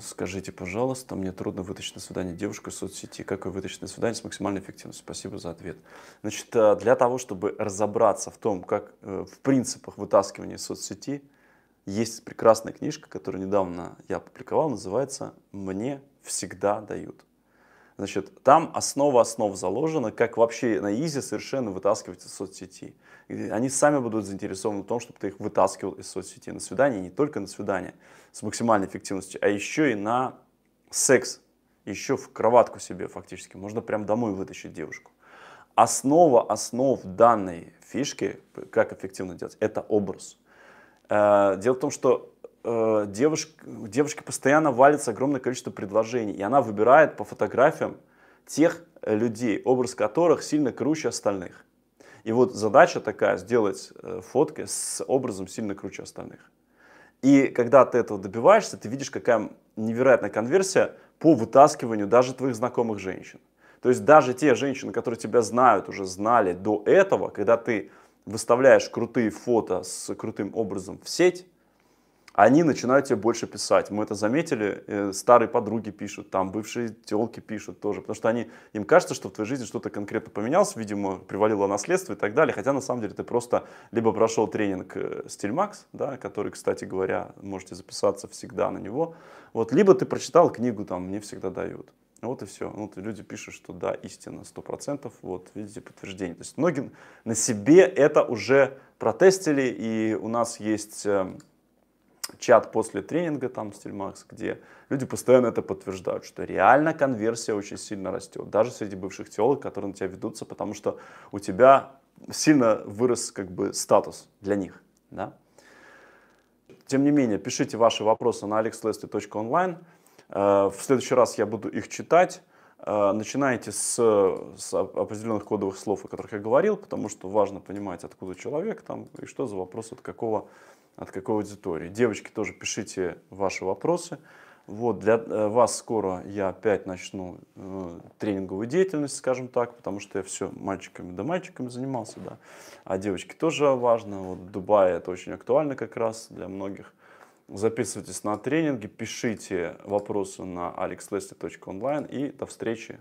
Скажите, пожалуйста, мне трудно вытащить на свидание девушку из соцсети. Как ее вытащить на свидание с максимальной эффективностью? Спасибо за ответ. Значит, э, для того, чтобы разобраться в том, как э, в принципах вытаскивания из соцсети, есть прекрасная книжка, которую недавно я опубликовал, называется «Мне всегда дают». Значит, там основа основ заложена, как вообще на Изи совершенно вытаскивать из соцсети. И они сами будут заинтересованы в том, чтобы ты их вытаскивал из соцсети на свидание, не только на свидание с максимальной эффективностью, а еще и на секс, еще в кроватку себе фактически. Можно прям домой вытащить девушку. Основа основ данной фишки, как эффективно делать, это образ. Э, дело в том, что Э, девушка, девушке постоянно валится огромное количество предложений, и она выбирает по фотографиям тех э, людей, образ которых сильно круче остальных. И вот задача такая, сделать э, фотки с образом сильно круче остальных. И когда ты этого добиваешься, ты видишь, какая невероятная конверсия по вытаскиванию даже твоих знакомых женщин. То есть даже те женщины, которые тебя знают, уже знали до этого, когда ты выставляешь крутые фото с крутым образом в сеть, они начинают тебе больше писать. Мы это заметили, э, старые подруги пишут, там бывшие телки пишут тоже, потому что они, им кажется, что в твоей жизни что-то конкретно поменялось, видимо, привалило наследство и так далее, хотя на самом деле ты просто либо прошел тренинг Стильмакс, э, да, который, кстати говоря, можете записаться всегда на него, вот, либо ты прочитал книгу, там, «Мне всегда дают». Вот и все. Ну, вот люди пишут, что да, истина, процентов. Вот, видите, подтверждение. То есть многие на себе это уже протестили, и у нас есть эм, чат после тренинга там в Стильмакс, где люди постоянно это подтверждают, что реально конверсия очень сильно растет, даже среди бывших теолог, которые на тебя ведутся, потому что у тебя сильно вырос как бы статус для них. Да? Тем не менее, пишите ваши вопросы на alexlesty.online. Э, в следующий раз я буду их читать. Э, Начинайте с, с определенных кодовых слов, о которых я говорил, потому что важно понимать, откуда человек там и что за вопрос от какого от какой аудитории. Девочки, тоже пишите ваши вопросы. Вот, для э, вас скоро я опять начну э, тренинговую деятельность, скажем так, потому что я все мальчиками да мальчиками занимался, да. А девочки тоже важно. Вот Дубай это очень актуально как раз для многих. Записывайтесь на тренинги, пишите вопросы на alexleslie.online и до встречи